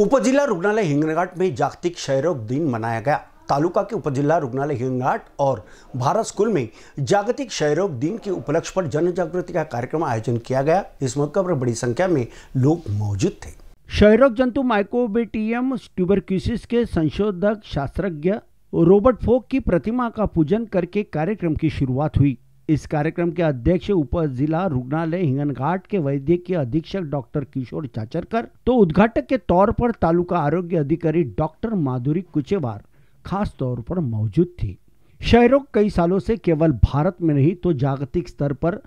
उपजिला रुग्णालय हिंगनघाट में जागतिक क्षयरोग दिन मनाया गया तालुका के उपजिला रुग्णालय हिंगनघाट और भारत स्कूल में जागतिक क्षयरोग दिन के उपलक्ष्य पर जन जागृति का कार्यक्रम आयोजन किया गया इस मौके पर बड़ी संख्या में लोग मौजूद थे क्षयरोग जंतु माइकोबेटियम ट्यूबरक्यूसिस के संशोधक शास्त्रज्ञ रोबर्ट फोक की प्रतिमा का पूजन करके कार्यक्रम की शुरुआत हुई इस कार्यक्रम के अध्यक्ष उप जिला रुग्णालय हिंगनघाट के वैद्यकीय अधीक्षक डॉक्टर किशोर चाचरकर तो उद्घाटक के तौर पर तालुका आरोग्य अधिकारी डॉक्टर माधुरी कुचेवार खास तौर पर मौजूद थी शहरों कई सालों से केवल भारत में नहीं तो जागतिक स्तर पर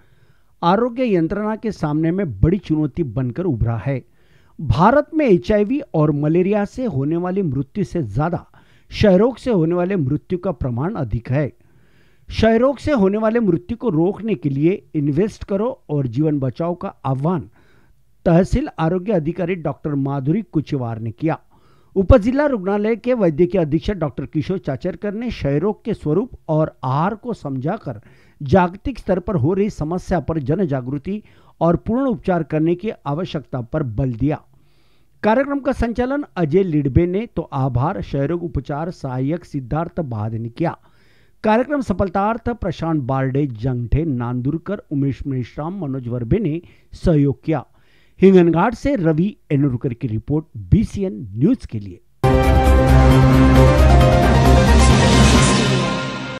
आरोग्य यंत्रणा के सामने में बड़ी चुनौती बनकर उभरा है भारत में एच और मलेरिया से होने वाली मृत्यु से ज़्यादा क्षयरोग से होने वाले मृत्यु का प्रमाण अधिक है रोग से होने वाले मृत्यु को रोकने के लिए इन्वेस्ट करो और जीवन बचाओ का आह्वान तहसील आरोग्य अधिकारी डॉक्टर माधुरी कुचवार ने किया उप जिला रुग्णालय के वैद्यकीय अधीक्षक डॉक्टर किशोर चाचरकर ने क्षयरोग के स्वरूप और आहार को समझाकर जागतिक स्तर पर हो रही समस्या पर जन जागृति और पूर्ण उपचार करने की आवश्यकता पर बल दिया कार्यक्रम का संचालन अजय लिडबे ने तो आभार रोग उपचार सहायक सिद्धार्थ बाद ने किया कार्यक्रम सफलतार्थ प्रशांत बारडे जंगठे नांदुरकर उमेश मेश्राम मनोज वर्बे ने सहयोग किया हिंगनघाट से रवि एनुरकर की रिपोर्ट बीसीएन न्यूज के लिए